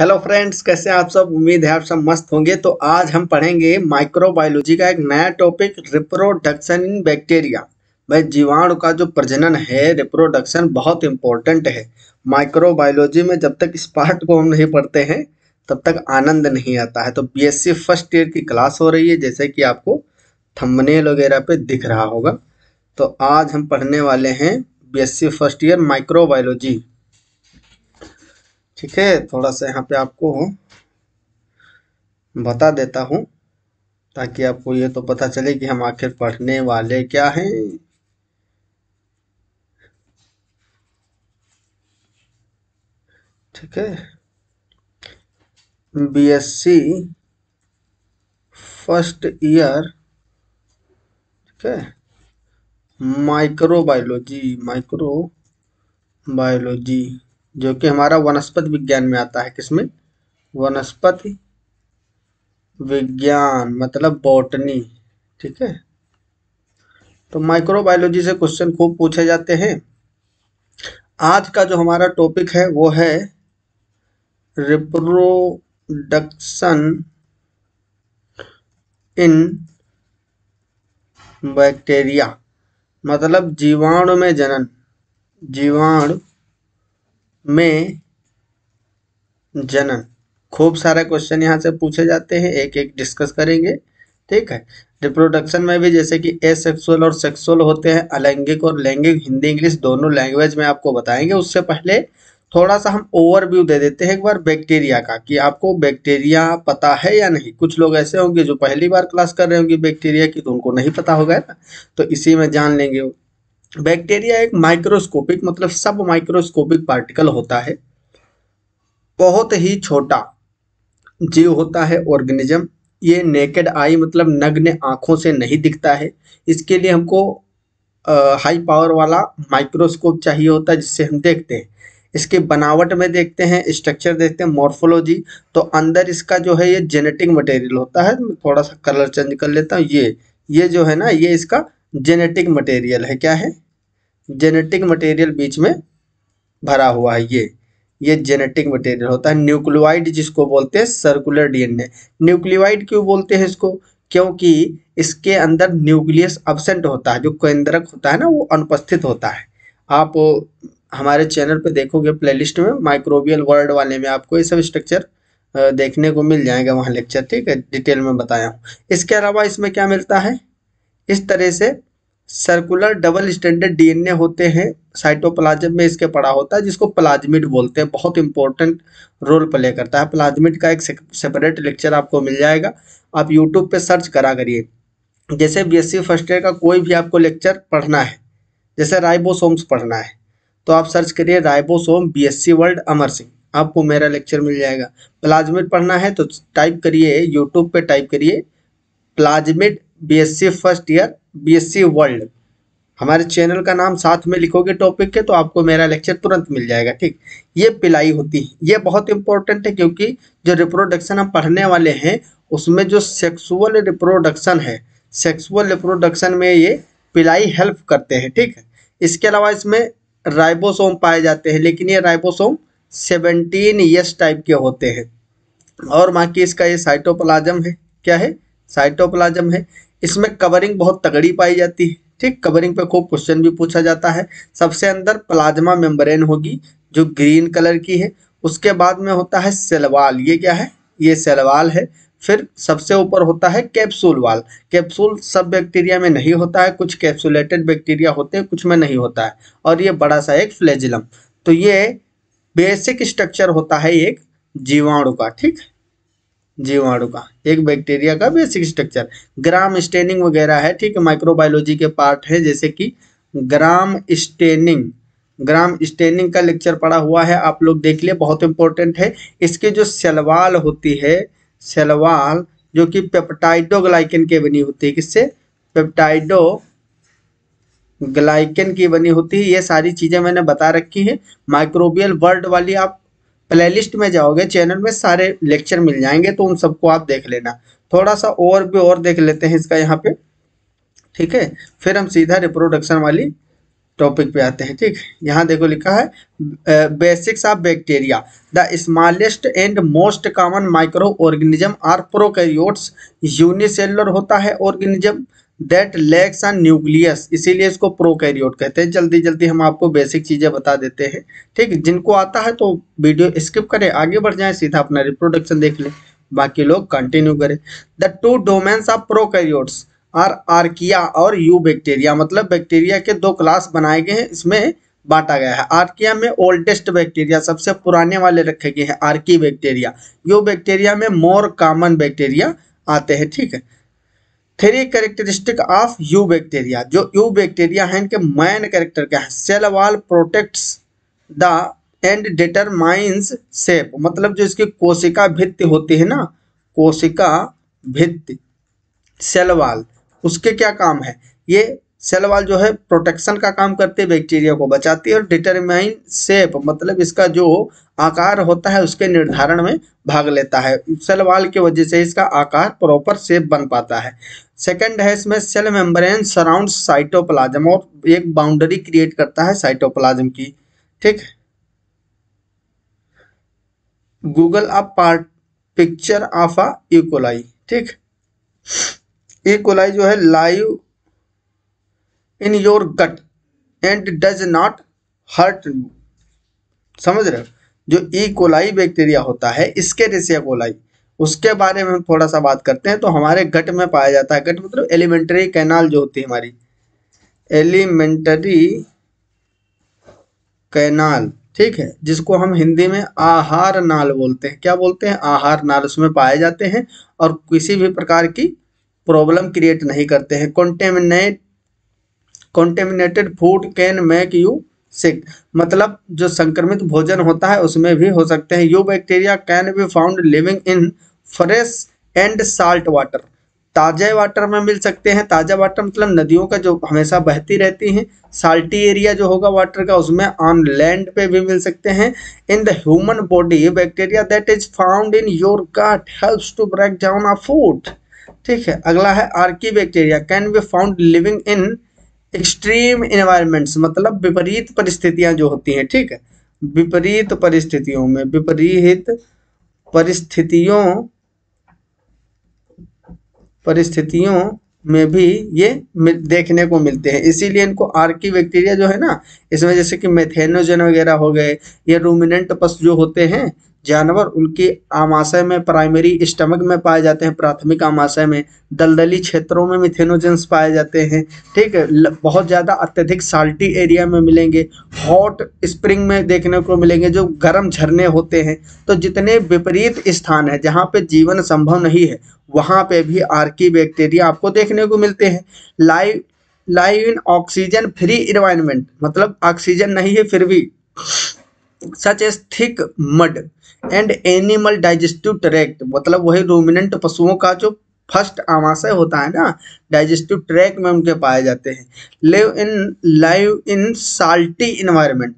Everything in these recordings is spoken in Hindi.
हेलो फ्रेंड्स कैसे आप सब उम्मीद है आप सब मस्त होंगे तो आज हम पढ़ेंगे माइक्रोबायोलॉजी का एक नया टॉपिक रिप्रोडक्शन इन बैक्टीरिया भाई जीवाणु का जो प्रजनन है रिप्रोडक्शन बहुत इम्पोर्टेंट है माइक्रोबायोलॉजी में जब तक इस पार्ट को हम नहीं पढ़ते हैं तब तक आनंद नहीं आता है तो बी फर्स्ट ईयर की क्लास हो रही है जैसे कि आपको थम्बनेल वगैरह पे दिख रहा होगा तो आज हम पढ़ने वाले हैं बी फर्स्ट ईयर माइक्रोबायोलॉजी ठीक है थोड़ा सा यहाँ पे आपको बता देता हूँ ताकि आपको ये तो पता चले कि हम आखिर पढ़ने वाले क्या हैं ठीक है बीएससी फर्स्ट ईयर ठीक है माइक्रोबायोलॉजी माइक्रो बायोलॉजी जो कि हमारा वनस्पति विज्ञान में आता है किसमें वनस्पति विज्ञान मतलब बॉटनी ठीक है तो माइक्रोबायोलॉजी से क्वेश्चन खूब पूछे जाते हैं आज का जो हमारा टॉपिक है वो है रिप्रोडक्शन इन बैक्टीरिया मतलब जीवाणु में जनन जीवाणु में जनन खूब सारा क्वेश्चन यहाँ से पूछे जाते हैं एक एक डिस्कस करेंगे ठीक है रिप्रोडक्शन में भी जैसे कि एसेक्सुअल और सेक्सुअल होते हैं अलैंगिक और लैंगिक हिंदी इंग्लिश दोनों लैंग्वेज में आपको बताएंगे उससे पहले थोड़ा सा हम ओवरव्यू दे देते हैं एक बार बैक्टीरिया का कि आपको बैक्टीरिया पता है या नहीं कुछ लोग ऐसे होंगे जो पहली बार क्लास कर रहे होंगे बैक्टीरिया की तो उनको नहीं पता होगा ना तो इसी में जान लेंगे बैक्टीरिया एक माइक्रोस्कोपिक मतलब सब माइक्रोस्कोपिक पार्टिकल होता है बहुत ही छोटा जीव होता है ऑर्गेनिज्म ये नेकेड आई मतलब नग्न आंखों से नहीं दिखता है इसके लिए हमको आ, हाई पावर वाला माइक्रोस्कोप चाहिए होता है जिससे हम देखते हैं इसके बनावट में देखते हैं स्ट्रक्चर देखते हैं मॉर्फोलॉजी तो अंदर इसका जो है ये जेनेटिक मटेरियल होता है थोड़ा सा कलर चेंज कर लेता हूँ ये ये जो है ना ये इसका जेनेटिक मटेरियल है क्या है जेनेटिक मटेरियल बीच में भरा हुआ है ये ये जेनेटिक मटेरियल होता है न्यूक्लियोइड जिसको बोलते हैं सर्कुलर डीएनए न्यूक्लियोइड क्यों बोलते हैं इसको क्योंकि इसके अंदर न्यूक्लियस अबसेंट होता है जो केंद्रक होता है ना वो अनुपस्थित होता है आप हमारे चैनल पे देखोगे प्लेलिस्ट में माइक्रोबियल वर्ल्ड वाले में आपको ये सब स्ट्रक्चर देखने को मिल जाएगा वहाँ लेक्चर ठीक है डिटेल में बताया हूँ इसके अलावा इसमें क्या मिलता है इस तरह से सर्कुलर डबल स्टैंडर्ड डीएनए होते हैं साइटोप्लाज्म में इसके पड़ा होता है जिसको प्लाज्मिड बोलते हैं बहुत इंपॉर्टेंट रोल प्ले करता है प्लाज्मिड का एक सेपरेट लेक्चर आपको मिल जाएगा आप यूट्यूब पे सर्च करा करिए जैसे बीएससी फर्स्ट ईयर का कोई भी आपको लेक्चर पढ़ना है जैसे राइबोसोम्स पढ़ना है तो आप सर्च करिए ribosome B world Amar Singh आपको मेरा लेक्चर मिल जाएगा प्लाज्मिड पढ़ना है तो टाइप करिए यूट्यूब पर टाइप करिए plasmid BSc first year BSc world हमारे चैनल का नाम साथ में लिखोगे टॉपिक के तो आपको मेरा लेक्चर तुरंत मिल जाएगा ठीक ये पिलाई होती है ये बहुत इंपॉर्टेंट है क्योंकि जो रिप्रोडक्शन हम पढ़ने वाले हैं उसमें जो सेक्सुअल रिप्रोडक्शन है सेक्सुअल रिप्रोडक्शन में ये पिलाई हेल्प करते हैं ठीक है इसके अलावा इसमें राइबोसोम पाए जाते हैं लेकिन ये राइबोसोम सेवनटीन यस टाइप के होते हैं और बाकी इसका ये साइटोप्लाजम है क्या है साइटोप्लाजम है इसमें कवरिंग बहुत तगड़ी पाई जाती है ठीक कवरिंग पे खूब क्वेश्चन भी पूछा जाता है सबसे अंदर प्लाज्मा मेम्ब्रेन होगी जो ग्रीन कलर की है उसके बाद में होता है सेलवाल ये क्या है ये सेलवाल है फिर सबसे ऊपर होता है कैप्सूल वाल कैप्सूल सब बैक्टीरिया में नहीं होता है कुछ कैप्सुलेटेड बैक्टीरिया होते हैं कुछ में नहीं होता है और ये बड़ा सा एक फ्लेजिलम तो ये बेसिक स्ट्रक्चर होता है एक जीवाणु का ठीक जीवाणु का एक बैक्टीरिया का बेसिक स्ट्रक्चर ग्राम स्टेनिंग वगैरह है ठीक है माइक्रोबायोलॉजी के पार्ट है जैसे कि ग्राम स्टेनिंग ग्राम स्टेनिंग का लेक्चर पड़ा हुआ है आप लोग देख लिए बहुत इंपॉर्टेंट है इसके जो सेलवाल होती है सेलवाल जो कि पेप्टाइडोग्लाइकन की बनी होती है किससे पेप्टाइडो ग्लाइकन की बनी होती है ये सारी चीज़ें मैंने बता रखी है माइक्रोबियल वर्ड वाली आप प्लेलिस्ट में जाओगे चैनल में सारे लेक्चर मिल जाएंगे तो उन सबको आप देख लेना थोड़ा सा और भी और देख लेते हैं इसका यहाँ पे ठीक है फिर हम सीधा रिप्रोडक्शन वाली टॉपिक पे आते हैं ठीक यहाँ देखो लिखा है basics of bacteria the smallest and most common microorganism are prokaryotes unicellular होता है organism that lacks a nucleus इसीलिए इसको प्रोकैरियोट कहते हैं जल्दी जल्दी हम आपको बेसिक चीज़ें बता देते हैं ठीक जिनको आता है तो वीडियो स्किप करें आगे बढ़ जाएं सीधा अपना रिप्रोडक्शन देख लें बाकी लोग कंटिन्यू करें the two domains of prokaryotes are archaea और यू बैक्टीरिया मतलब बैक्टीरिया के दो क्लास बनाए गए हैं इसमें बांटा गया है आर्किया में ओल्डेस्ट बैक्टीरिया सबसे पुराने वाले रखे गए हैं आर्की बैक्टीरिया यू बैक्टीरिया में मोर कॉमन बैक्टीरिया आते हैं ठीक है three characteristic of eubacteria जो यू बैक्टीरिया है इनके मैन कैरेक्टर क्या है cell wall protects the and determines shape मतलब जो इसकी कोशिका भित्ति होती है ना कोशिका भित्ति सेल वॉल उसके क्या काम है ये सेल वॉल जो है प्रोटेक्शन का काम करती है बैक्टीरिया को बचाती है और डिटरमाइन सेप मतलब इसका जो आकार होता है उसके निर्धारण में भाग लेता है सेल वॉल की वजह से इसका आकार प्रॉपर सेप बन पाता है सेकंड है इसमें सेल मेम्ब्रेन सराउंड साइटोप्लाज्म और एक बाउंड्री क्रिएट करता है साइटोप्लाज्म की ठीक Google a part picture of a E coli ठीक इकोलाई e. जो है live in your gut and does not hurt समझ रहे हो जो ई कोलाई बैक्टीरिया होता है इसके रेसिया कोलाई e. उसके बारे में हम थोड़ा सा बात करते हैं तो हमारे गट में पाया जाता है गट मतलब एलिमेंट्री कैनाल जो होती है हमारी एलिमेंटरी कैनाल ठीक है जिसको हम हिंदी में आहार नाल बोलते हैं क्या बोलते हैं आहार नाल उसमें पाए जाते हैं और किसी भी प्रकार की प्रॉब्लम क्रिएट नहीं करते हैं contaminate contaminated food can make you sick मतलब जो संक्रमित भोजन होता है उसमें भी हो सकते हैं eubacteria can be found living in fresh and salt water ताज़ा वाटर में मिल सकते हैं ताज़ा वाटर मतलब नदियों का जो हमेशा बहती रहती हैं साल्टी एरिया जो होगा वाटर का उसमें ऑन लैंड पे भी मिल सकते हैं in the human body bacteria that is found in your gut helps to break down a food ठीक है अगला है archaebacteria can be found living in extreme environments मतलब विपरीत परिस्थितियाँ जो होती हैं ठीक है विपरीत परिस्थितियों में विपरीत परिस्थितियों परिस्थितियों में भी ये देखने को मिलते हैं इसीलिए इनको आर्की बैक्टीरिया जो है ना इसमें जैसे कि मेथेनोजन वगैरह हो गए या रूमिनेंट पशु जो होते हैं जानवर उनके आमाशय में प्राइमरी स्टमक में पाए जाते हैं प्राथमिक आमाशय में दलदली क्षेत्रों में मिथेनोजेंस पाए जाते हैं ठीक है बहुत ज़्यादा अत्यधिक साल्टी एरिया में मिलेंगे हॉट स्प्रिंग में देखने को मिलेंगे जो गर्म झरने होते हैं तो जितने विपरीत स्थान है जहाँ पे जीवन संभव नहीं है वहाँ पे भी आर्की बैक्टीरिया आपको देखने को मिलते हैं live live in oxygen free environment मतलब ऑक्सीजन नहीं है फिर भी such as thick mud and animal digestive tract मतलब वही रोमिनेंट पशुओं का जो फर्स्ट आमाशय होता है ना डाइजेस्टिव ट्रैक में उनके पाए जाते हैं live in live in salty environment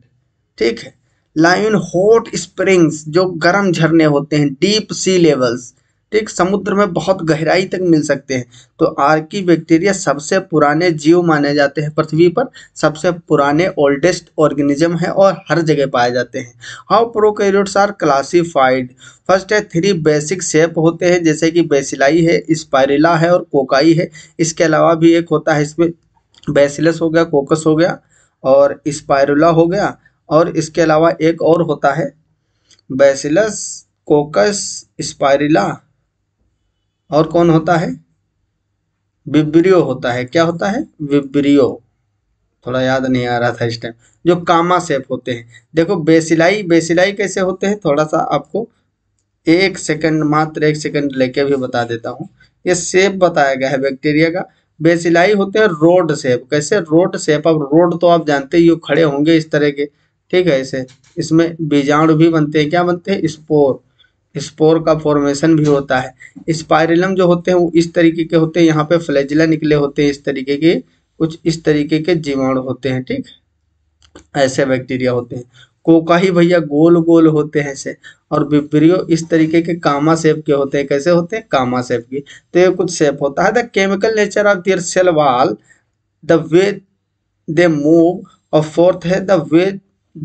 ठीक है लाइव इन हॉट स्प्रिंग्स जो गर्म झरने होते हैं डीप सी लेवल्स ठीक समुद्र में बहुत गहराई तक मिल सकते हैं तो आर्की बैक्टीरिया सबसे पुराने जीव माने जाते हैं पृथ्वी पर सबसे पुराने ओल्डेस्ट ऑर्गेनिज्म हैं और हर जगह पाए जाते हैं how prokaryotes are classified first है थ्री बेसिक शेप होते हैं जैसे कि बेसिलाई है स्पायरिला है और कोकाई है इसके अलावा भी एक होता है इसमें बेसिलस हो गया कोकस हो गया और स्पायरुला हो गया और इसके अलावा एक और होता है बेसिलस कोकस स्पायरिला और कौन होता है विब्रियो होता है क्या होता है विब्रियो थोड़ा याद नहीं आ रहा था इस टाइम जो कामा सेप होते हैं देखो बेसिलाई बेसिलाई कैसे होते हैं थोड़ा सा आपको एक सेकंड मात्र एक सेकंड लेके भी बता देता हूँ ये सेप बताया गया है बैक्टीरिया का बेसिलाई होते हैं रोड सेप कैसे रोड सेप अब रोड तो आप जानते ही खड़े होंगे इस तरह के ठीक है ऐसे इसमें बीजाणु भी बनते हैं क्या बनते हैं स्पोर स्पोर का फॉर्मेशन भी होता है स्पायरिलम जो होते हैं वो इस तरीके के होते हैं यहाँ पे फ्लैजिला निकले होते हैं इस तरीके के कुछ इस तरीके के जीवाणु होते हैं ठीक ऐसे बैक्टीरिया होते हैं कोका ही भैया गोल गोल होते हैं ऐसे और विप्रियो इस तरीके के कामा सेप के होते हैं कैसे होते हैं कामा सेप के तो ये कुछ सेप होता है the chemical nature of their cell wall the way they move और फोर्थ है the way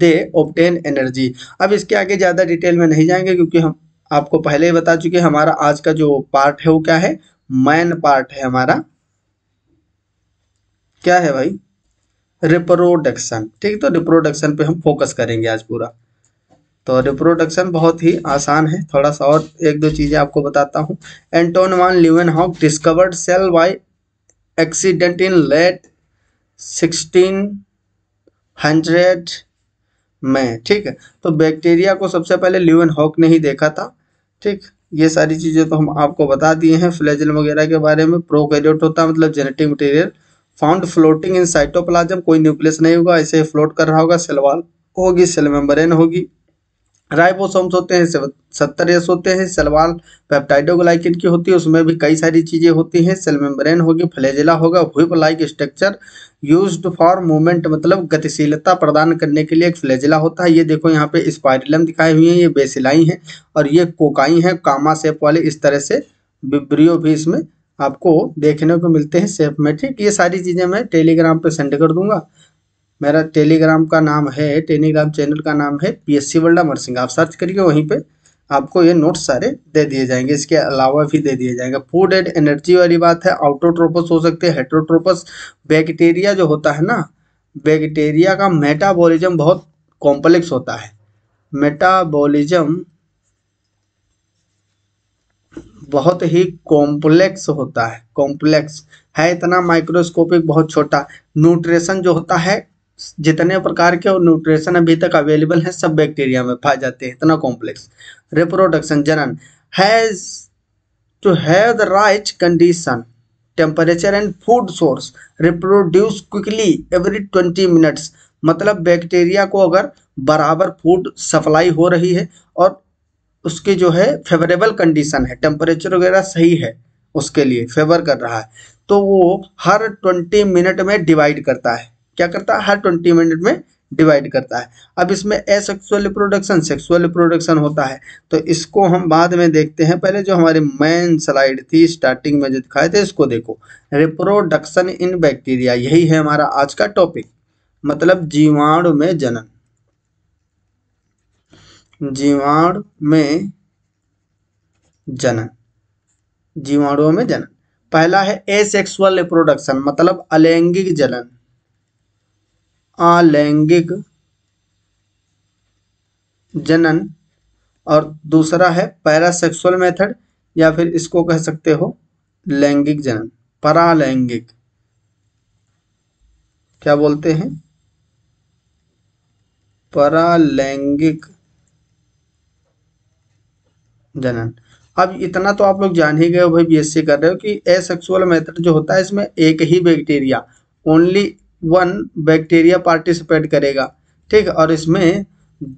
they obtain energy अब इसके आगे ज़्यादा डिटेल में नहीं जाएंगे क्योंकि हम आपको पहले ही बता चुके हमारा आज का जो पार्ट है वो क्या है मैन पार्ट है हमारा क्या है भाई रिप्रोडक्शन ठीक तो रिप्रोडक्शन पे हम फोकस करेंगे आज पूरा तो रिप्रोडक्शन बहुत ही आसान है थोड़ा सा और एक दो चीज़ें आपको बताता हूँ Anton van Leeuwenhoek discovered cell by accident in late sixteen hundred में ठीक है तो बैक्टीरिया को सबसे पहले लिवन हॉक ने ही देखा था ठीक ये सारी चीज़ें तो हम आपको बता दिए हैं फ्लैजल वगैरह के बारे में प्रोकैरियोट होता है मतलब genetic material found floating in cytoplasm कोई न्यूक्लियस नहीं होगा ऐसे फ्लोट कर रहा होगा सेलवाल होगी सेल मेम्ब्रेन होगी राइबोसोम्स होते हैं सत्तर एस होते हैं सलवाल पेप्टाइडोग्लाइकिन की होती है उसमें भी कई सारी चीज़ें होती हैं सेल मेम्ब्रेन होगी फ्लेजिला होगा whip like structure used for movement मतलब गतिशीलता प्रदान करने के लिए एक फ्लेजिला होता है ये देखो यहाँ पे स्पायरलम दिखाई हुई है ये बेसिलाई हैं और ये कोकाई हैं कामा सेप वाले इस तरह से बिब्रियो भी इसमें आपको देखने को मिलते हैं सेप में ये सारी चीज़ें मैं टेलीग्राम पर सेंड कर दूंगा मेरा टेलीग्राम का नाम है टेलीग्राम चैनल का नाम है P S C world Amar Singh आप सर्च करिए वहीं पे आपको ये नोट्स सारे दे दिए जाएंगे इसके अलावा भी दे दिए जाएंगे फूड एंड एनर्जी वाली बात है आउटोट्रोपस हो सकते हैं हेट्रोट्रोपस बैक्टीरिया जो होता है ना बैक्टीरिया का मेटाबोलिज्म बहुत कॉम्प्लेक्स होता है मेटाबोलिज्म बहुत ही कॉम्प्लेक्स होता है कॉम्प्लेक्स है इतना माइक्रोस्कोपिक बहुत छोटा न्यूट्रिशन जो होता है जितने प्रकार के और न्यूट्रिशन अभी तक अवेलेबल हैं सब बैक्टीरिया में पाए जाते हैं इतना कॉम्प्लेक्स रिप्रोडक्शन जनन has to have the right condition temperature and food source reproduce quickly every twenty minutes मतलब बैक्टीरिया को अगर बराबर फूड सप्लाई हो रही है और उसकी जो है फेवरेबल कंडीशन है टेम्परेचर वगैरह सही है उसके लिए फेवर कर रहा है तो वो हर ट्वेंटी मिनट में डिवाइड करता है क्या करता है हर ट्वेंटी मिनट में डिवाइड करता है अब इसमें एसेक्सुअल प्रोडक्शन सेक्सुअल प्रोडक्शन होता है तो इसको हम बाद में देखते हैं पहले जो हमारी मेन स्लाइड थी स्टार्टिंग में जो दिखाए थे इसको देखो रिप्रोडक्शन इन बैक्टीरिया यही है हमारा आज का टॉपिक मतलब जीवाणु में जनन जीवाणु में जनन जीवाणुओं में जनन पहला है एसेक्सुअल रिप्रोडक्शन मतलब अलैंगिक जनन अलैंगिक जनन और दूसरा है पैरासेक्सुअल मेथड या फिर इसको कह सकते हो लैंगिक जनन परालैंगिक क्या बोलते हैं परालैंगिक जनन अब इतना तो आप लोग जान ही गए हो भाई बीएससी कर रहे हो कि एसेक्सुअल मेथड जो होता है इसमें एक ही bacteria only one bacteria participate करेगा ठीक और इसमें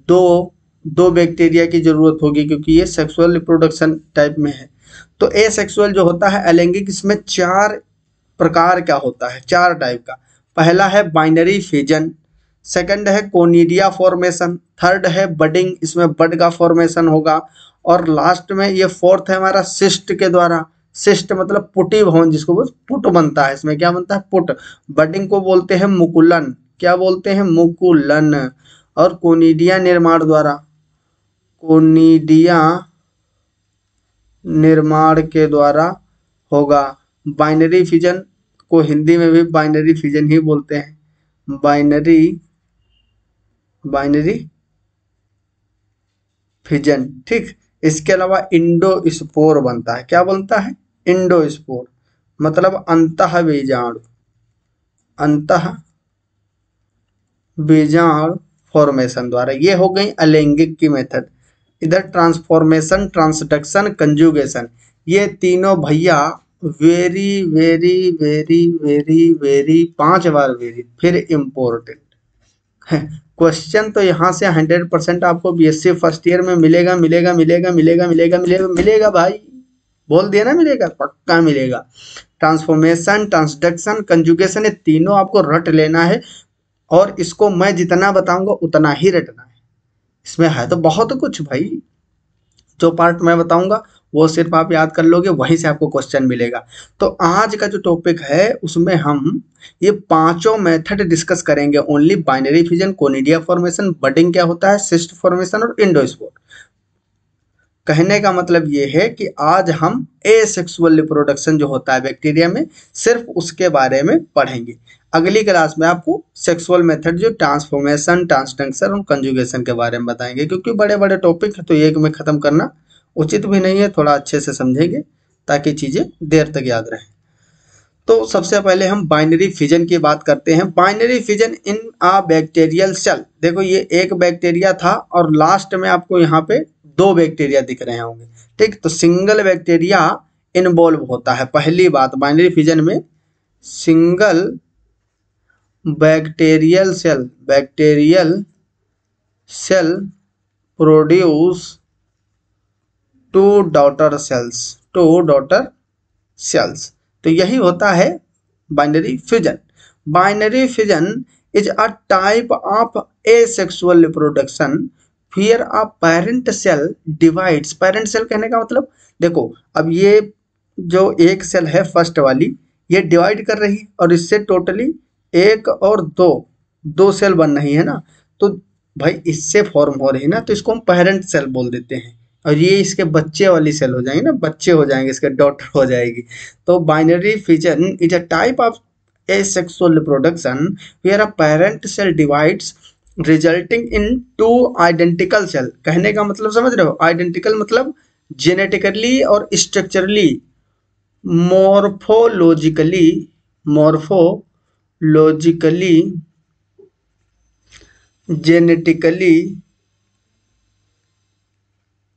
दो दो बैक्टीरिया की ज़रूरत होगी क्योंकि ये सेक्सुअल रिप्रोडक्शन टाइप में है तो ए सेक्सुअल जो होता है अलैंगिक इसमें चार प्रकार का होता है चार टाइप का पहला है बाइनरी फिजन सेकंड है कोनीडिया फॉर्मेशन थर्ड है बडिंग इसमें बड का फॉर्मेशन होगा और लास्ट में ये फोर्थ है हमारा सिस्ट के द्वारा सिस्ट मतलब पुटी भवन जिसको बोल पुट बनता है इसमें क्या बनता है पुट बडिंग को बोलते हैं मुकुलन क्या बोलते हैं मुकुलन और कोनिडिया निर्माण द्वारा कोनिडिया निर्माण के द्वारा होगा बाइनरी फिजन को हिंदी में भी बाइनरी फिजन ही बोलते हैं बाइनरी बाइनरी फिजन ठीक इसके अलावा इंडोस्पोर बनता है क्या बनता है इंडोस्पोर मतलब अंत बीजाणु अंत बीजाणु फॉर्मेशन द्वारा ये हो गई अलैंगिक की मेथड इधर ट्रांसफॉर्मेशन ट्रांसडक्शन कंजुगेशन ये तीनों भैया very very very very very पांच बार वेरी फिर इम्पोर्टेंट क्वेश्चन तो यहाँ से हंड्रेड परसेंट आपको बीएससी फर्स्ट ईयर में मिलेगा मिलेगा मिलेगा मिलेगा मिलेगा मिलेगा मिलेगा भाई बोल दिया ना मिलेगा पक्का मिलेगा ट्रांसफॉर्मेशन ट्रांसडक्शन कंजुगेशन ये तीनों आपको रट लेना है और इसको मैं जितना बताऊंगा उतना ही रटना है इसमें है तो बहुत कुछ भाई जो पार्ट मैं बताऊंगा वो सिर्फ आप याद कर लोगे वहीं से आपको क्वेश्चन मिलेगा तो आज का जो टॉपिक है उसमें हम ये पांचों मेथड डिस्कस करेंगे only binary fusion conidia formation budding क्या होता है सिस्ट फॉर्मेशन और इंडोस्पोर कहने का मतलब ये है कि आज हम ए सेक्सुअल रिप्रोडक्शन जो होता है बैक्टीरिया में सिर्फ उसके बारे में पढ़ेंगे अगली क्लास में आपको सेक्सुअल मेथड जो ट्रांसफॉर्मेशन ट्रांसडक्शन और कंजुगेशन के बारे में बताएंगे क्योंकि बड़े बड़े टॉपिक तो एक में ख़त्म करना उचित भी नहीं है थोड़ा अच्छे से समझेंगे ताकि चीज़ें देर तक याद रहे तो सबसे पहले हम बाइनरी फिजन की बात करते हैं binary fission in a bacterial cell देखो ये एक बैक्टीरिया था और लास्ट में आपको यहाँ पे दो बैक्टीरिया दिख रहे होंगे ठीक तो सिंगल बैक्टीरिया इन्वॉल्व होता है पहली बात बाइनरी फिजन में single bacterial cell bacterial cell produce two daughter cells two daughter cells तो यही होता है binary fusion binary fusion is a type of asexual reproduction where a parent cell divides parent cell कहने का मतलब देखो अब ये जो एक सेल है फर्स्ट वाली ये डिवाइड कर रही है और इससे टोटली एक और दो दो सेल बन रही है ना तो भाई इससे फॉर्म हो रही है ना तो इसको हम पेरेंट सेल बोल देते हैं और ये इसके बच्चे वाली सेल हो जाएंगे ना बच्चे हो जाएंगे इसके डॉटर हो जाएगी तो binary fission is a type of asexual reproduction where a parent cell divides resulting in two identical cell कहने का मतलब समझ रहे हो आइडेंटिकल मतलब जेनेटिकली और स्ट्रक्चरली मोर्फोलॉजिकली मोर्फोलॉजिकली जेनेटिकली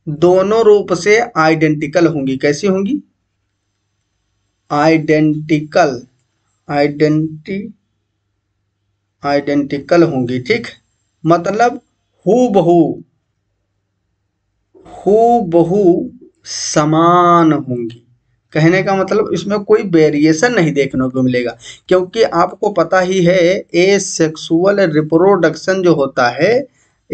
दोनों रूप से आइडेंटिकल होंगी कैसी होंगी आइडेंटिकल आइडेंटी आइडेंटिकल होंगी ठीक मतलब हु बहू हु बहू समान होंगी कहने का मतलब इसमें कोई वेरिएशन नहीं देखने को मिलेगा क्योंकि आपको पता ही है ए सेक्सुअल रिप्रोडक्शन जो होता है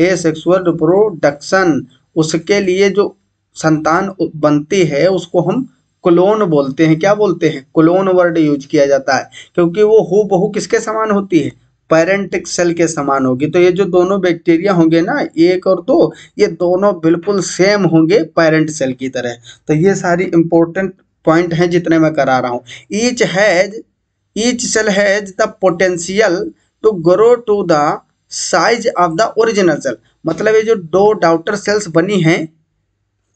ए सेक्सुअल रिप्रोडक्शन उसके लिए जो संतान बनती है उसको हम क्लोन बोलते हैं क्या बोलते हैं क्लोन वर्ड यूज किया जाता है क्योंकि वो हु बहु किसके समान होती है पेरेंटिक सेल के समान होगी तो ये जो दोनों बैक्टीरिया होंगे ना एक और दो ये दोनों बिल्कुल सेम होंगे पेरेंट सेल की तरह तो ये सारी इंपॉर्टेंट पॉइंट हैं जितने मैं करा रहा हूँ each has each cell has the potential to grow to the size of the original cell मतलब ये जो दो डाउटर सेल्स बनी हैं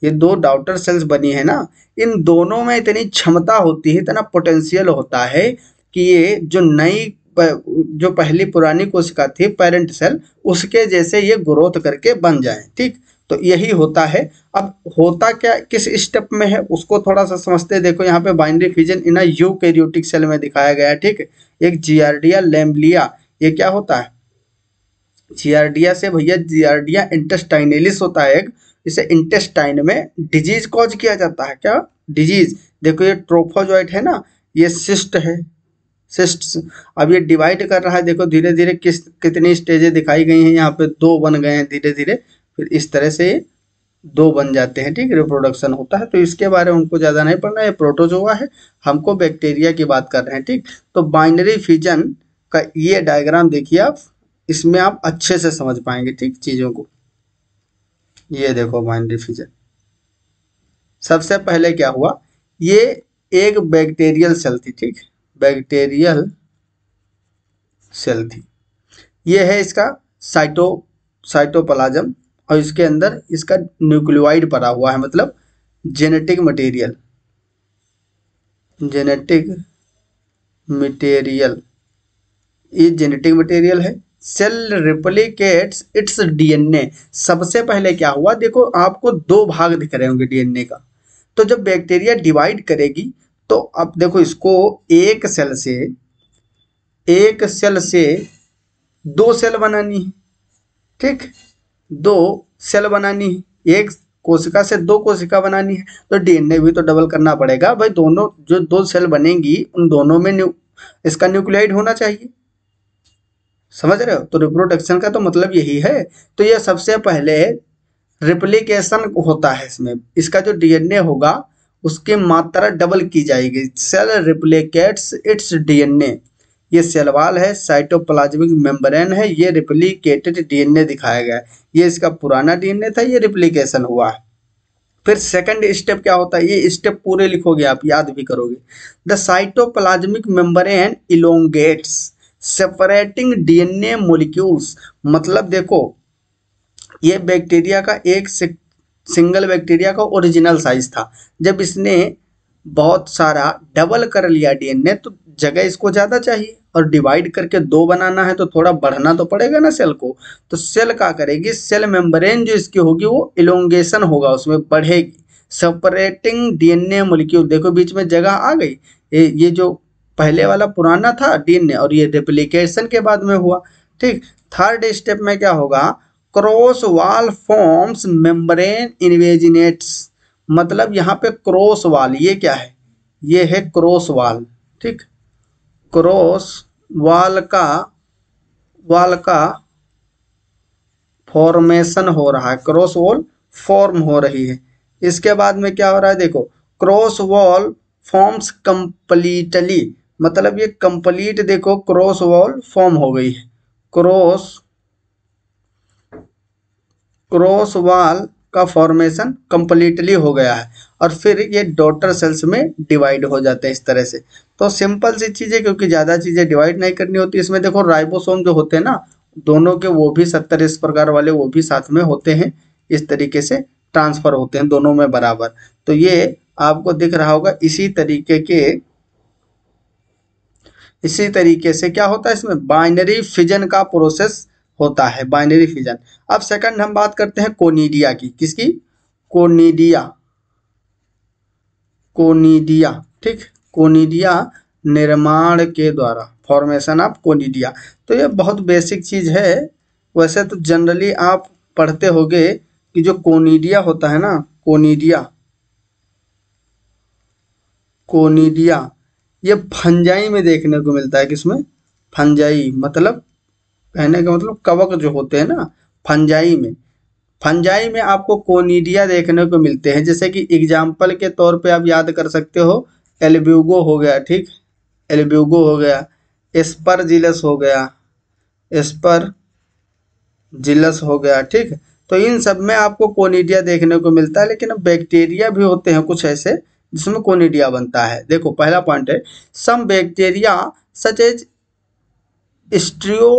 ये दो डाउटर सेल्स बनी है ना इन दोनों में इतनी क्षमता होती है इतना पोटेंशियल होता है कि ये जो नई जो पहली पुरानी कोशिका थी पेरेंट सेल उसके जैसे ये ग्रोथ करके बन जाए ठीक तो यही होता है अब होता क्या किस स्टेप में है उसको थोड़ा सा समझते देखो यहाँ पे बाइनरी फिजन इन यू सेल में दिखाया गया है ठीक एक जियार्डिया लेम्बलिया ये क्या होता है जीआरडिया से भैया जियार्डिया इंटेस्टाइनेलिस होता है एक इसे इंटेस्टाइन में डिजीज कॉज किया जाता है क्या डिजीज देखो ये ट्रोफोजॉइट है ना ये सिस्ट है सिस्ट अब ये डिवाइड कर रहा है देखो धीरे धीरे किस कितनी स्टेजे दिखाई गई हैं यहाँ पे दो बन गए हैं धीरे धीरे फिर इस तरह से दो बन जाते हैं ठीक रिप्रोडक्शन होता है तो इसके बारे में हमको ज़्यादा नहीं पढ़ना है प्रोटोजोआ है हमको बैक्टीरिया की बात कर रहे हैं ठीक तो बाइनरी फिजन का ये डायग्राम देखिए आप इसमें आप अच्छे से समझ पाएंगे ठीक चीज़ों को ये देखो बाइनरी फिजर सबसे पहले क्या हुआ ये एक बैक्टीरियल सेल थी ठीक बैक्टीरियल सेल थी ये है इसका साइटो साइटोपलाजम और इसके अंदर इसका न्यूक्लियोइड पड़ा हुआ है मतलब जेनेटिक मटेरियल जेनेटिक मटेरियल ये जेनेटिक मटेरियल है सेल रिप्लिकेट्स इट्स डीएनए सबसे पहले क्या हुआ देखो आपको दो भाग दिख रहे होंगे डीएनए का तो जब बैक्टीरिया डिवाइड करेगी तो अब देखो इसको एक सेल से एक सेल से दो सेल बनानी है ठीक दो सेल बनानी है एक कोशिका से दो कोशिका बनानी है तो डीएनए भी तो डबल करना पड़ेगा भाई दोनों जो दो सेल बनेंगी उन दोनों में न्यू इसका न्यूक्लियाइड होना चाहिए समझ रहे हो तो रिप्रोडक्शन का तो मतलब यही है तो यह सबसे पहले रिप्लीकेशन होता है इसमें इसका जो डीएनए होगा उसकी मात्रा डबल की जाएगी सेल रिप्लीकेट्स इट्स डीएनए ये सेलवाल है साइटोप्लाज्मिक मेम्ब्रेन है ये रिप्लीकेटेड डीएनए दिखाया गया है ये इसका पुराना डीएनए था ये रिप्लीकेशन हुआ है फिर सेकंड स्टेप क्या होता है ये स्टेप पूरे लिखोगे आप याद भी करोगे the cytoplasmic membrane elongates separating DNA molecules मतलब देखो ये बैक्टीरिया का एक सिंगल बैक्टीरिया का ओरिजिनल साइज था जब इसने बहुत सारा डबल कर लिया डीएनए तो जगह इसको ज़्यादा चाहिए और डिवाइड करके दो बनाना है तो थोड़ा बढ़ना तो पड़ेगा ना सेल को तो सेल क्या करेगी सेल मेम्ब्रेन जो इसकी होगी वो इलोंगेशन होगा उसमें बढ़ेगी सेपरेटिंग डीएनए मोलिक्यूल देखो बीच में जगह आ गई ये जो पहले वाला पुराना था ने और ये रेप्लीकेशन के बाद में हुआ ठीक थर्ड स्टेप में क्या होगा क्रॉस वाल फॉर्म्स मेम्ब्रेन इन्वेजिनेट्स मतलब यहाँ पे क्रॉस वाल ये क्या है ये है क्रॉस वाल ठीक क्रॉस वाल का वाल का फॉर्मेशन हो रहा है क्रॉस वॉल फॉर्म हो रही है इसके बाद में क्या हो रहा है देखो क्रॉस वॉल फॉर्म्स कंप्लीटली मतलब ये कंप्लीट देखो क्रॉस वॉल फॉर्म हो गई है क्रॉस क्रॉस वॉल का फॉर्मेशन कंप्लीटली हो गया है और फिर ये डॉटर सेल्स में डिवाइड हो जाते हैं इस तरह से तो सिंपल सी चीजें क्योंकि ज़्यादा चीज़ें डिवाइड नहीं करनी होती इसमें देखो राइबोसोम जो होते हैं ना दोनों के वो भी सत्तर इस प्रकार वाले वो भी साथ में होते हैं इस तरीके से ट्रांसफ़र होते हैं दोनों में बराबर तो ये आपको दिख रहा होगा इसी तरीके के इसी तरीके से क्या होता है इसमें बाइनरी फिजन का प्रोसेस होता है बाइनरी फिजन अब सेकंड हम बात करते हैं कोनीडिया की किसकी कोनीडिया कोनीडिया ठीक कोनीडिया निर्माण के द्वारा फॉर्मेशन ऑफ कोनीडिया तो ये बहुत बेसिक चीज़ है वैसे तो जनरली आप पढ़ते होगे कि जो कोनीडिया होता है ना कोनीडिया कोनीडिया ये फंजाई में देखने को मिलता है किसमें फंजाई मतलब कहने का मतलब कवक जो होते हैं ना फंजाई में फंजाई में आपको कोनीडिया देखने को मिलते हैं जैसे कि एग्जाम्पल के तौर पे आप याद कर सकते हो एल्ब्यूगो हो गया ठीक एल्ब्यूगो हो गया एस्पर जिलस हो गया एस्पर जिलस हो गया ठीक तो इन सब में आपको कोनीडिया देखने को मिलता है लेकिन बैक्टीरिया भी होते हैं कुछ ऐसे जिसमें कोनिडिया बनता है देखो पहला पॉइंट है some bacteria such as strepto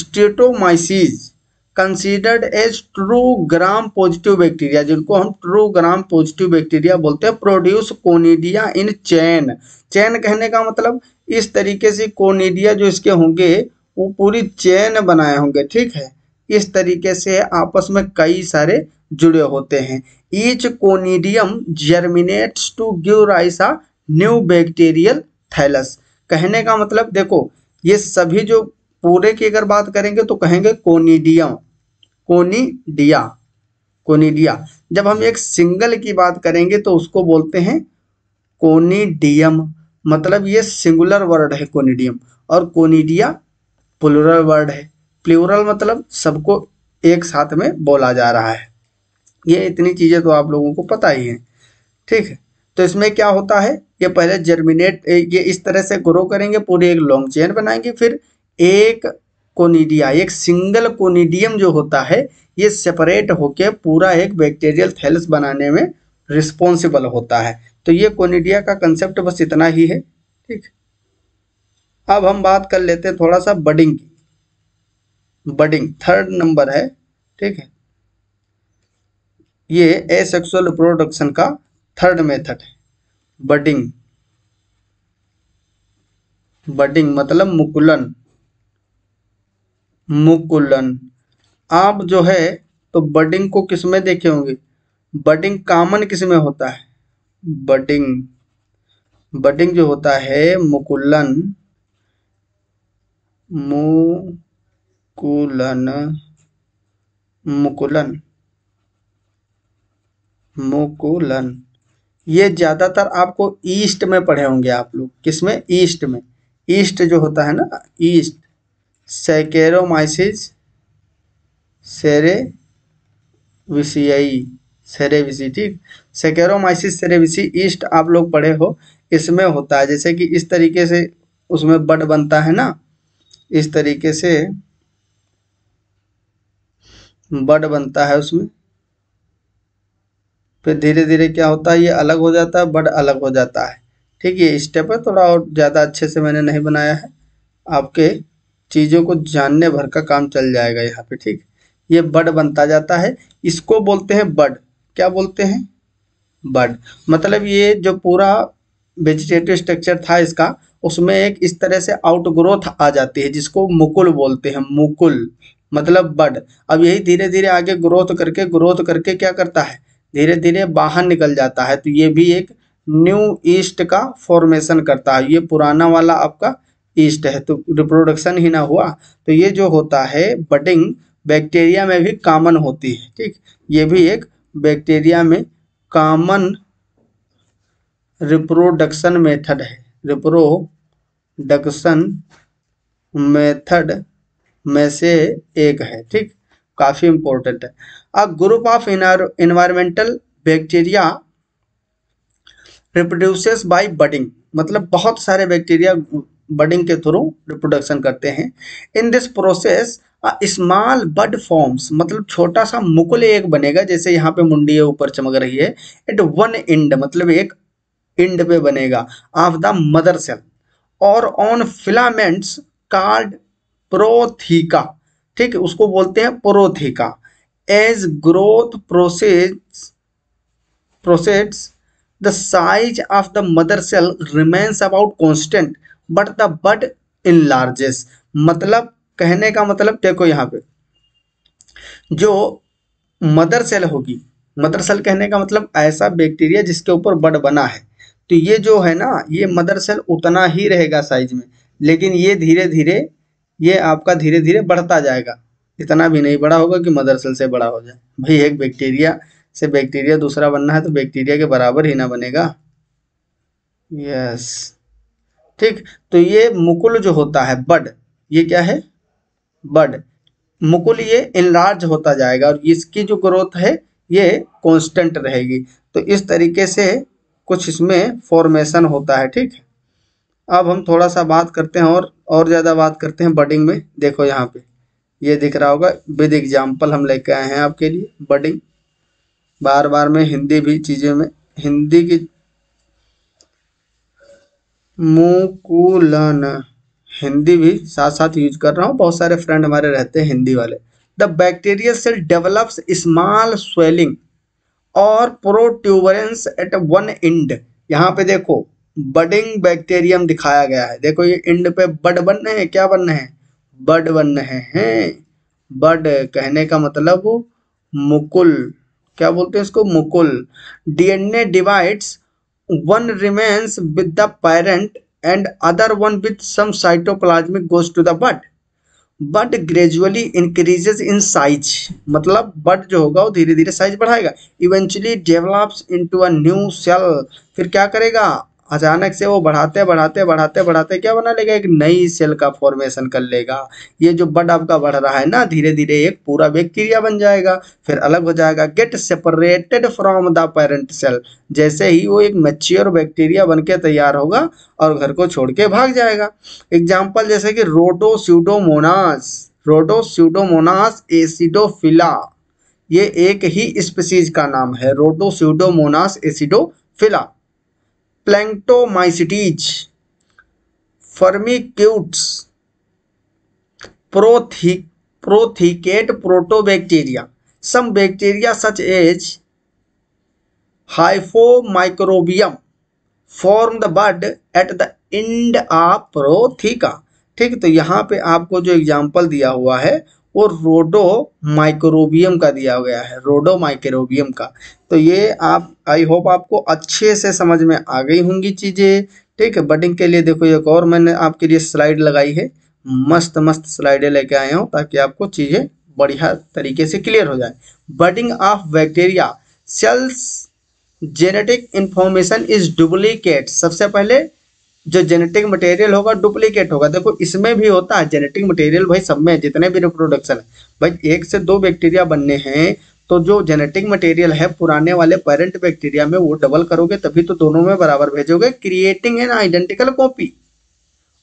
streptomyces considered as true Gram positive bacteria जिनको हम ट्रू ग्राम पॉजिटिव बैक्टीरिया बोलते हैं प्रोड्यूस कोनिडिया इन चैन चैन कहने का मतलब इस तरीके से कोनिडिया जो इसके होंगे वो पूरी चैन बनाए होंगे ठीक है इस तरीके से आपस में कई सारे जुड़े होते हैं each conidium germinates to give rise a new bacterial thallus कहने का मतलब देखो ये सभी जो पूरे की अगर बात करेंगे तो कहेंगे कोनीडियम कोनीडिया कोनीडिया जब हम एक सिंगल की बात करेंगे तो उसको बोलते हैं कोनीडियम मतलब ये सिंगुलर वर्ड है कोनीडियम और कोनीडिया प्लूरल वर्ड है प्लूरल मतलब सबको एक साथ में बोला जा रहा है ये इतनी चीज़ें तो आप लोगों को पता ही है ठीक है तो इसमें क्या होता है ये पहले जर्मिनेट ये इस तरह से ग्रो करेंगे पूरी एक लॉन्ग चेन बनाएंगे फिर एक कोनीडिया एक सिंगल कोनीडियम जो होता है ये सेपरेट होके पूरा एक बैक्टीरियल थैलस बनाने में रिस्पॉन्सिबल होता है तो ये कोनीडिया का कंसेप्ट बस इतना ही है ठीक अब हम बात कर लेते हैं थोड़ा सा बडिंग की बडिंग थर्ड नंबर है ठीक है ये एसेक्सुअल प्रोडक्शन का थर्ड मेथड है बडिंग बडिंग मतलब मुकुलन मुकुलन आप जो है तो बडिंग को किस में देखे होंगे बडिंग कामन किस में होता है बडिंग बडिंग जो होता है मुकुलन मुकुलन मुकुलन मोकोलन ये ज़्यादातर आपको ईस्ट में पढ़े होंगे आप लोग किसमें ईस्ट में ईस्ट जो होता है ना ईस्ट सेकेरोमाइसिस सेरे सेरेविसी ठीक सेकेरोमाइसिस सेरेविसी ईस्ट आप लोग पढ़े हो इसमें होता है जैसे कि इस तरीके से उसमें बड बनता है ना इस तरीके से बड बनता है उसमें फिर धीरे धीरे क्या होता है ये अलग हो जाता है बड अलग हो जाता है ठीक है स्टेप है थोड़ा और ज़्यादा अच्छे से मैंने नहीं बनाया है आपके चीज़ों को जानने भर का काम चल जाएगा यहाँ पे ठीक ये बड बनता जाता है इसको बोलते हैं बड क्या बोलते हैं बड मतलब ये जो पूरा वेजिटेटिव स्ट्रक्चर था इसका उसमें एक इस तरह से आउट ग्रोथ आ जाती है जिसको मुकुल बोलते हैं मुकुल मतलब बड अब यही धीरे धीरे आगे ग्रोथ करके ग्रोथ करके क्या करता है धीरे धीरे बाहर निकल जाता है तो ये भी एक न्यू ईस्ट का फॉर्मेशन करता है ये पुराना वाला आपका ईस्ट है तो रिप्रोडक्शन ही ना हुआ तो ये जो होता है बटिंग बैक्टीरिया में भी कॉमन होती है ठीक ये भी एक बैक्टीरिया में कामन रिप्रोडक्शन मेथड है रिप्रोडक्शन मेथड में से एक है ठीक काफ़ी इंपॉर्टेंट है a group of environmental bacteria reproduces by budding मतलब बहुत सारे बैक्टीरिया बडिंग के थ्रू रिप्रोडक्शन करते हैं in this process small bud forms मतलब छोटा सा मुकुल एक बनेगा जैसे यहाँ पे मुंडी है ऊपर चमक रही है एट वन इंड मतलब एक इंड पे बनेगा ऑफ द मदर सेल और ऑन फिलामेंट्स कार्ड प्रोथीका ठीक है उसको बोलते हैं prostheca as growth process process the size of the mother cell remains about constant but the bud enlarges मतलब कहने का मतलब देखो यहां पे जो मदर सेल होगी मदर सेल कहने का मतलब ऐसा बैक्टीरिया जिसके ऊपर बड बना है तो ये जो है ना ये मदर सेल उतना ही रहेगा साइज में लेकिन ये धीरे धीरे ये आपका धीरे धीरे बढ़ता जाएगा इतना भी नहीं बड़ा होगा कि मदर सेल से बड़ा हो जाए भाई एक बैक्टीरिया से बैक्टीरिया दूसरा बनना है तो बैक्टीरिया के बराबर ही ना बनेगा यस ठीक तो ये मुकुल जो होता है बड ये क्या है बड मुकुल ये इनलार्ज होता जाएगा और इसकी जो ग्रोथ है ये कांस्टेंट रहेगी तो इस तरीके से कुछ इसमें फॉर्मेशन होता है ठीक है अब हम थोड़ा सा बात करते हैं और और ज़्यादा बात करते हैं बडिंग में देखो यहाँ पे ये दिख रहा होगा विद एग्जाम्पल हम लेके आए हैं आपके लिए बडिंग बार बार में हिंदी भी चीज़ों में हिंदी की मुकुलन हिंदी भी साथ साथ यूज कर रहा हूँ बहुत सारे फ्रेंड हमारे रहते हैं हिंदी वाले the bacterial cell develops small swelling or protuberance at one end यहाँ पे देखो बडिंग बैक्टेरियम दिखाया गया है देखो ये इंड पे बड बन रहे हैं क्या बन रहे हैं बड बन रहे हैं बड कहने का मतलब वो मुकुल क्या बोलते हैं इसको मुकुल DNA divides one remains with the parent and other one with some cytoplasmic goes to the bud bud gradually increases in size मतलब बड जो होगा वो धीरे धीरे साइज बढ़ाएगा eventually develops into a new cell फिर क्या करेगा अचानक से वो बढ़ाते बढ़ाते बढ़ाते बढ़ाते क्या बना लेगा एक नई सेल का फॉर्मेशन कर लेगा ये जो बड आपका बढ़ रहा है ना धीरे धीरे एक पूरा बैक्टीरिया बन जाएगा फिर अलग हो जाएगा get separated from the parent cell जैसे ही वो एक मेच्योर बैक्टीरिया बन के तैयार होगा और घर को छोड़ के भाग जाएगा एग्जाम्पल जैसे कि रोटोस्यूडोमोनास रोटोस्यूडोमोनास एसिडोफिला ये एक ही स्पीसीज का नाम है Rhodopseudomonas acidophila Planctomycetes Firmicutes prosthec prosthecate Proteobacteria some bacteria such as Hyphomicrobium form the bud at the end of prostheca ठीक तो यहाँ पे आपको जो एग्जाम्पल दिया हुआ है वो रोडो माइक्रोबियम का दिया गया है रोडो माइक्रोबियम का तो ये आप आई होप आपको अच्छे से समझ में आ गई होंगी चीज़ें ठीक है बडिंग के लिए देखो एक और मैंने आपके लिए स्लाइड लगाई है मस्त मस्त स्लाइडें लेके आया हूँ ताकि आपको चीज़ें बढ़िया तरीके से क्लियर हो जाए budding of bacteria cells genetic information is duplicate सबसे पहले जो जेनेटिक मटेरियल होगा डुप्लीकेट होगा देखो इसमें भी होता है जेनेटिक मटेरियल भाई सब में जितने भी रिप्रोडक्शन है भाई एक से दो बैक्टीरिया बनने हैं तो जो जेनेटिक मटेरियल है पुराने वाले पेरेंट बैक्टीरिया में वो डबल करोगे तभी तो दोनों में बराबर भेजोगे क्रिएटिंग एन आइडेंटिकल कॉपी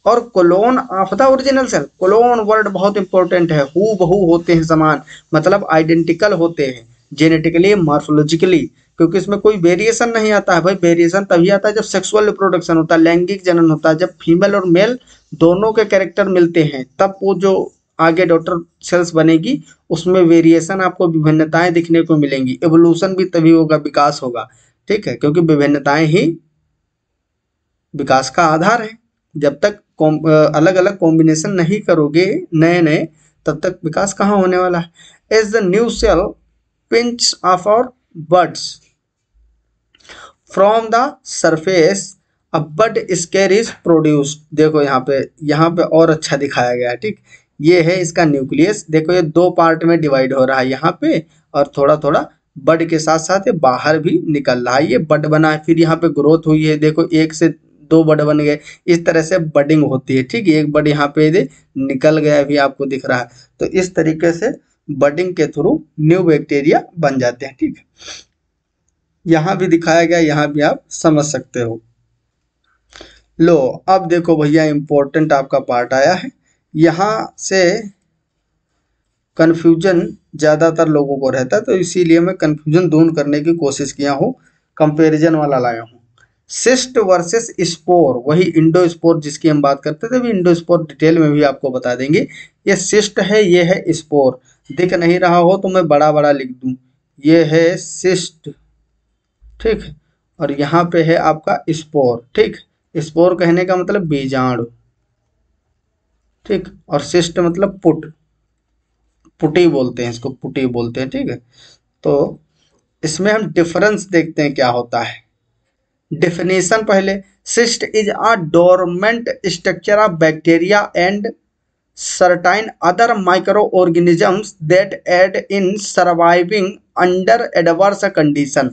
और clone of the original cell clone word बहुत इंपॉर्टेंट है हु बहु होते हैं समान मतलब आइडेंटिकल होते हैं जेनेटिकली मार्फोलॉजिकली क्योंकि इसमें कोई वेरिएशन नहीं आता है भाई वेरिएशन तभी आता है जब सेक्सुअल रिप्रोडक्शन होता है लैंगिक जनन होता है जब फीमेल और मेल दोनों के कैरेक्टर मिलते हैं तब वो जो आगे डॉटर सेल्स बनेगी उसमें वेरिएशन आपको विभिन्नताएं दिखने को मिलेंगी एवोल्यूशन भी तभी होगा विकास होगा ठीक है क्योंकि विभिन्नताएं ही विकास का आधार है जब तक अलग अलग कॉम्बिनेशन नहीं करोगे नए नए तब तक विकास कहाँ होने वाला है as the new cell pinch off और buds from the surface a bud scar is produce देखो यहाँ पे यहाँ पे और अच्छा दिखाया गया है ठीक ये है इसका न्यूक्लियस देखो ये दो पार्ट में डिवाइड हो रहा है यहाँ पे और थोड़ा थोड़ा बड के साथ साथ ये बाहर भी निकल रहा है ये बड बना है फिर यहाँ पे ग्रोथ हुई है देखो एक से दो बड बन गए इस तरह से बडिंग होती है ठीक है एक बड यहाँ पे दे निकल गया भी आपको दिख रहा है तो इस तरीके से बडिंग के थ्रू न्यू बैक्टीरिया बन जाते हैं ठीक है यहाँ भी दिखाया गया यहाँ भी आप समझ सकते हो लो अब देखो भैया इंपॉर्टेंट आपका पार्ट आया है यहां से कन्फ्यूजन ज़्यादातर लोगों को रहता है तो इसीलिए मैं कन्फ्यूजन दूर करने की कोशिश किया हूं कंपेरिजन वाला लाया हूँ सिस्ट वर्सेस स्पोर वही इंडो स्पोर जिसकी हम बात करते थे भी इंडो स्पोर डिटेल में भी आपको बता देंगे ये सिस्ट है ये है स्पोर दिख नहीं रहा हो तो मैं बड़ा बड़ा लिख दू ये है सिस्ट ठीक और यहाँ पे है आपका स्पोर ठीक स्पोर कहने का मतलब बीजाणु ठीक और सिस्ट मतलब पुट पुटी बोलते हैं इसको पुटी बोलते हैं ठीक है तो इसमें हम डिफरेंस देखते हैं क्या होता है डिफिनेशन पहले cyst is a dormant structure of bacteria and other micro microorganisms that aid in surviving under adverse condition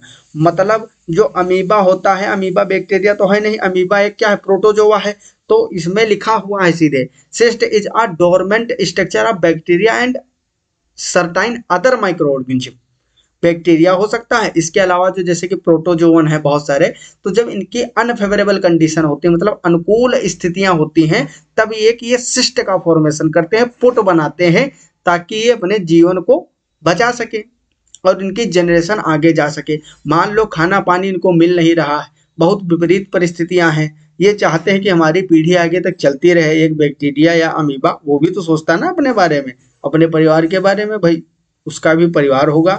मतलब जो अमीबा होता है अमीबा बैक्टीरिया तो है नहीं अमीबा एक क्या है प्रोटोजोआ है तो इसमें लिखा हुआ है सीधे cyst is a dormant structure of bacteria and certain other microorganism bacteria हो सकता है इसके अलावा जो जैसे कि प्रोटोजोवन है बहुत सारे तो जब इनकी अनफेवरेबल कंडीशन होती है मतलब अनुकूल स्थितियां होती हैं तब ये कि ये सिस्ट का फॉर्मेशन करते हैं पुट बनाते हैं ताकि ये अपने जीवन को बचा सके और इनकी जनरेशन आगे जा सके मान लो खाना पानी इनको मिल नहीं रहा है बहुत विपरीत परिस्थितियां हैं ये चाहते हैं कि हमारी पीढ़ी आगे तक चलती रहे एक बैक्टीरिया या अमीबा वो भी तो सोचता ना अपने बारे में अपने परिवार के बारे में भाई उसका भी परिवार होगा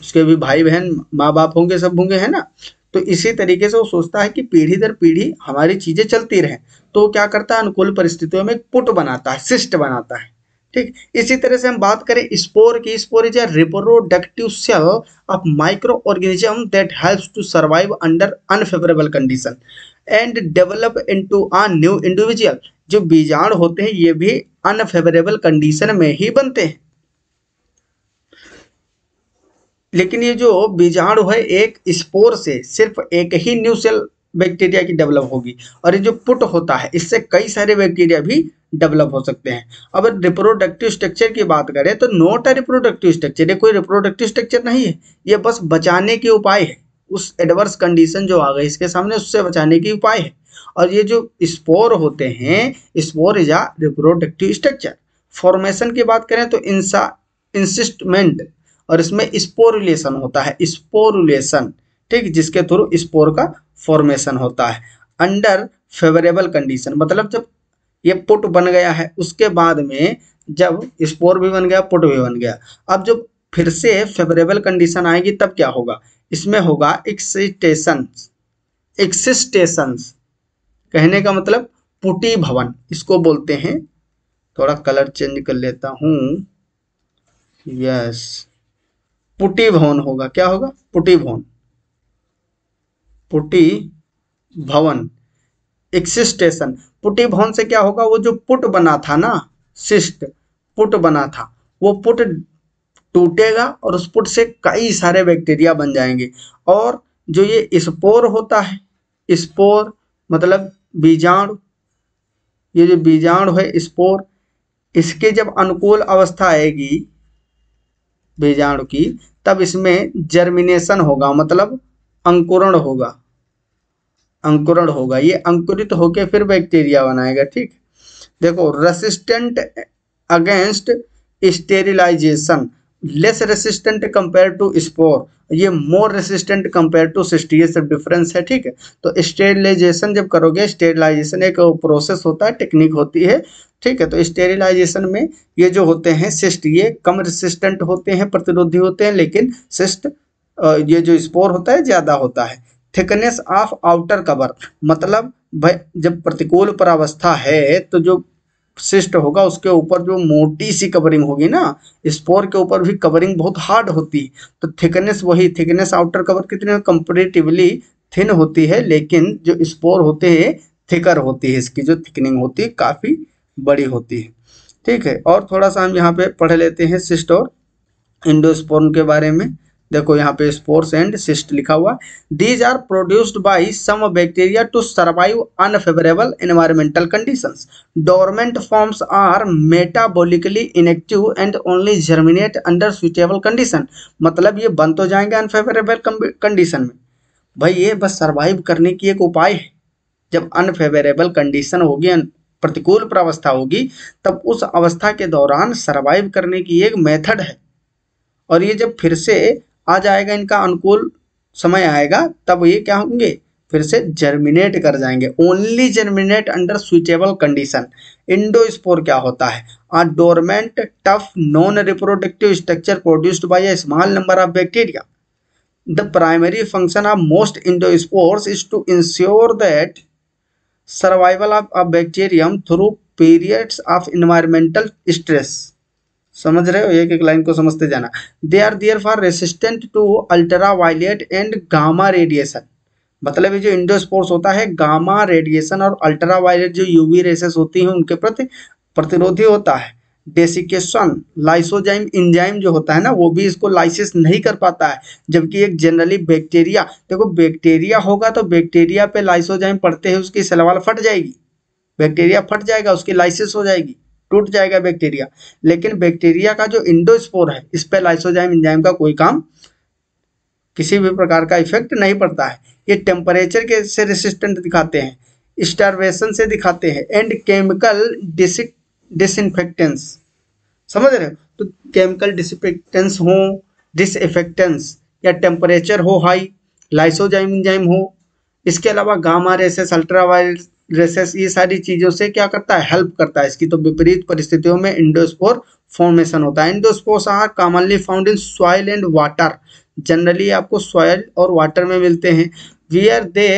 उसके भी भाई बहन माँ बाप होंगे सब होंगे है ना तो इसी तरीके से वो सोचता है कि पीढ़ी दर पीढ़ी हमारी चीजें चलती रहे तो क्या करता है अनुकूल परिस्थितियों में पुट बनाता है सिस्ट बनाता है ठीक इसी तरह से हम बात करें स्पोर की spore is a reproductive cell of microorganism that helps to survive under unfavourable condition and develop into a new individual जो बीजाण होते हैं ये भी अनफेवरेबल कंडीशन में ही बनते हैं लेकिन ये जो बीजाणु है एक स्पोर से सिर्फ एक ही न्यू सेल बैक्टीरिया की डेवलप होगी और ये जो पुट होता है इससे कई सारे बैक्टीरिया भी डेवलप हो सकते हैं अब रिप्रोडक्टिव स्ट्रक्चर की बात करें तो नोट अ रिप्रोडक्टिव स्ट्रक्चर ये कोई रिप्रोडक्टिव स्ट्रक्चर नहीं है ये बस बचाने के उपाय है उस एडवर्स कंडीशन जो आ गई इसके सामने उससे बचाने की उपाय है और ये जो स्पोर होते हैं spore is a reproductive structure formation की बात करें तो इंसा इंसिस्टमेंट और इसमें स्पोरुलेशन होता है स्पोरुलेशन ठीक जिसके थ्रू स्पोर का फॉर्मेशन होता है अंडर फेवरेबल कंडीशन मतलब जब ये पुट बन गया है उसके बाद में जब स्पोर भी बन गया पुट भी बन गया अब जब फिर से फेवरेबल कंडीशन आएगी तब क्या होगा इसमें होगा एक्सिटेशन एक्सिस्टेशन कहने का मतलब पुटी भवन इसको बोलते हैं थोड़ा कलर चेंज कर लेता हूं यस पुटी भवन होगा क्या होगा पुटी भवन पुटी भवन एक्सिस्टेशन पुटी भवन से क्या होगा वो जो पुट बना था ना सिस्ट पुट बना था वो पुट टूटेगा और उस पुट से कई सारे बैक्टीरिया बन जाएंगे और जो ये स्पोर होता है स्पोर मतलब बीजाणु ये जो बीजाणु है स्पोर इसके जब अनुकूल अवस्था आएगी बीजाणु की तब इसमें जर्मिनेशन होगा मतलब अंकुरण होगा अंकुरण होगा ये अंकुरित होके फिर बैक्टीरिया बनाएगा ठीक देखो resistant against sterilisation less resistant compare to spore ये more resistant compare to cyst सब डिफरेंस है ठीक है तो स्टेरिलाइजेशन जब करोगे स्टेरिलाइजेशन एक प्रोसेस होता है टेक्निक होती है ठीक है तो स्टेरिलाइजेशन में ये जो होते हैं सिस्ट ये कम रेसिस्टेंट होते हैं प्रतिरोधी होते हैं लेकिन सिस्ट ये जो स्पोर होता है ज़्यादा होता है थिकनेस ऑफ आउटर कवर मतलब भाई जब प्रतिकूल परावस्था है तो जो सिस्ट होगा उसके ऊपर जो मोटी सी कवरिंग होगी ना स्पोर के ऊपर भी कवरिंग बहुत हार्ड होती तो थिकनेस वही थिकनेस आउटर कवर कितने कंपेरेटिवली थिन होती है लेकिन जो स्पोर होते हैं थिकर होती है इसकी जो थिकनिंग होती है काफ़ी बड़ी होती है ठीक है और थोड़ा सा हम यहाँ पे पढ़ लेते हैं सिस्ट और इंडोस्पोर्न के बारे में देखो यहाँ पे स्पोर्स एंड सिस्ट लिखा हुआ these are produced by some bacteria to survive unfavourable environmental conditions dormant forms are metabolically inactive and only germinate under suitable condition मतलब ये बन तो जाएंगे अनफेवरेबल कंडीशन में भाई ये बस सर्वाइव करने की एक उपाय है जब अनफेवरेबल कंडीशन होगी प्रतिकूल प्रावस्था होगी तब उस अवस्था के दौरान सर्वाइव करने की एक मेथड है और ये जब फिर से आ जाएगा इनका अनुकूल समय आएगा तब ये क्या होंगे फिर से जर्मिनेट कर जाएंगे only germinate under suitable condition endospore क्या होता है dormant tough non reproductive structure produced by a small number of bacteria primary function of most endospores is to ensure that survival of a bacterium through periods of environmental stress समझ रहे हो एक एक लाइन को समझते जाना they are therefore resistant to ultraviolet and gamma radiation मतलब ये जो इंडोस्पोर्स होता है गामा रेडिएशन और अल्ट्रा वायलेट जो यूवी रेसेस होती हैं उनके प्रति प्रतिरोधी होता है डेसिकेशन लाइसोजाइम इंजाइम जो होता है ना वो भी इसको लाइसिस नहीं कर पाता है जबकि एक जनरली बैक्टीरिया देखो बैक्टीरिया होगा तो बैक्टीरिया पे लाइसोजाइम पड़ते ही उसकी सलवाल फट जाएगी बैक्टीरिया फट जाएगा उसकी लाइसिस हो जाएगी टूट जाएगा बैक्टीरिया लेकिन बैक्टीरिया का जो इंडोस्पोर है इस पर लाइसोजाइम इंजाइम का कोई काम किसी भी प्रकार का इफेक्ट नहीं पड़ता है ये टेम्परेचर के से रेसिस्टेंट दिखाते हैं स्टारवेशन से दिखाते हैं एंड केमिकल डिसिक डिसइनफेक्टेंस समझ रहे हो तो केमिकल डिसइफेक्टेंस हो डिसइफेक्टेंस या टेम्परेचर हो हाई लाइसोजाइम इंजाइम हो इसके अलावा गामा रेसेस अल्ट्रावायल्ट ग्रेसेस ये सारी चीजों से क्या करता है हेल्प करता है इसकी तो विपरीत परिस्थितियों में इंडोस्पोर फॉर्मेशन होता है endospores are commonly found in soil and water generally आपको सॉइल और वाटर में मिलते हैं where they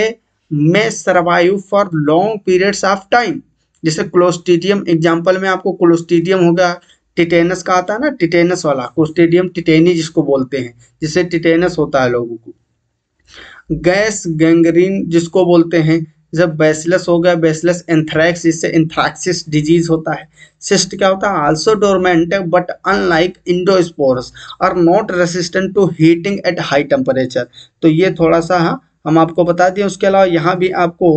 may survive for long periods of time जैसे क्लोस्टीडियम एग्जाम्पल में आपको क्लोस्टीडियम हो गया टिटेनस का आता है ना टिटेनस वाला क्लोस्टीडियम टिटेनी जिसको बोलते हैं जिससे टिटेनस होता है लोगों को गैस गैंग्रीन जिसको बोलते हैं जब बेसलस हो गया बेसलस एंथ्रैक्स इससे एंथ्रैक्सिस डिजीज होता है सिस्ट क्या होता है also dormant but unlike endospores are not resistant to heating at high temperature तो ये थोड़ा सा हाँ हम आपको बता दिए उसके अलावा यहाँ भी आपको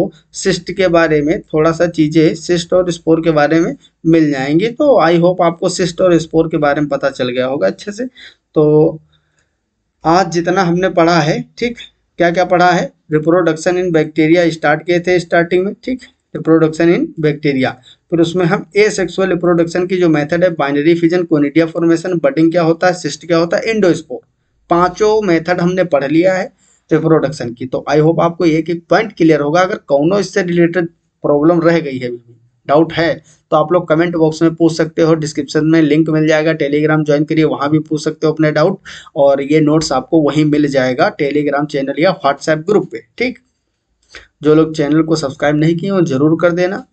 सिस्ट के बारे में थोड़ा सा चीज़ें सिस्ट और स्पोर के बारे में मिल जाएंगी तो आई होप आपको सिस्ट और स्पोर के बारे में पता चल गया होगा अच्छे से तो आज जितना हमने पढ़ा है ठीक क्या क्या पढ़ा है रिप्रोडक्शन इन बैक्टीरिया स्टार्ट किए थे स्टार्टिंग में ठीक रिप्रोडक्शन इन बैक्टीरिया फिर उसमें हम ए सेक्सुअल रिप्रोडक्शन की जो मेथड है binary fission conidia formation budding क्या होता है सिस्ट क्या होता है इंडोस्पोर पांचों मेथड हमने पढ़ लिया है रिप्रोडक्शन की तो आई होप आपको एक एक पॉइंट क्लियर होगा अगर कौनों इससे रिलेटेड प्रॉब्लम रह गई है डाउट है तो आप लोग कमेंट बॉक्स में पूछ सकते हो डिस्क्रिप्शन में लिंक मिल जाएगा टेलीग्राम ज्वाइन करिए वहाँ भी पूछ सकते हो अपने डाउट और ये नोट्स आपको वहीं मिल जाएगा टेलीग्राम चैनल या व्हाट्सएप ग्रुप पे ठीक जो लोग चैनल को सब्सक्राइब नहीं किए वो जरूर कर देना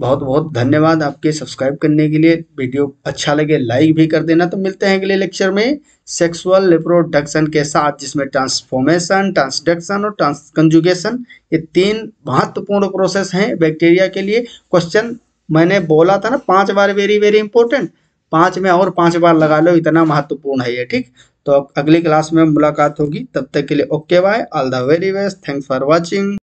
बहुत बहुत धन्यवाद आपके सब्सक्राइब करने के लिए वीडियो अच्छा लगे लाइक भी कर देना तो मिलते हैं अगले लेक्चर में सेक्सुअल रिप्रोडक्शन के साथ जिसमें ट्रांसफॉर्मेशन ट्रांसडक्शन और ट्रांस कंजुगेशन ये तीन महत्वपूर्ण प्रोसेस हैं बैक्टीरिया के लिए क्वेश्चन मैंने बोला था ना पांच बार वेरी वेरी इंपॉर्टेंट पांच में और पांच बार लगा लो इतना महत्वपूर्ण है ये ठीक तो अब अगली क्लास में मुलाकात होगी तब तक के लिए okay bye all the very best thanks for watching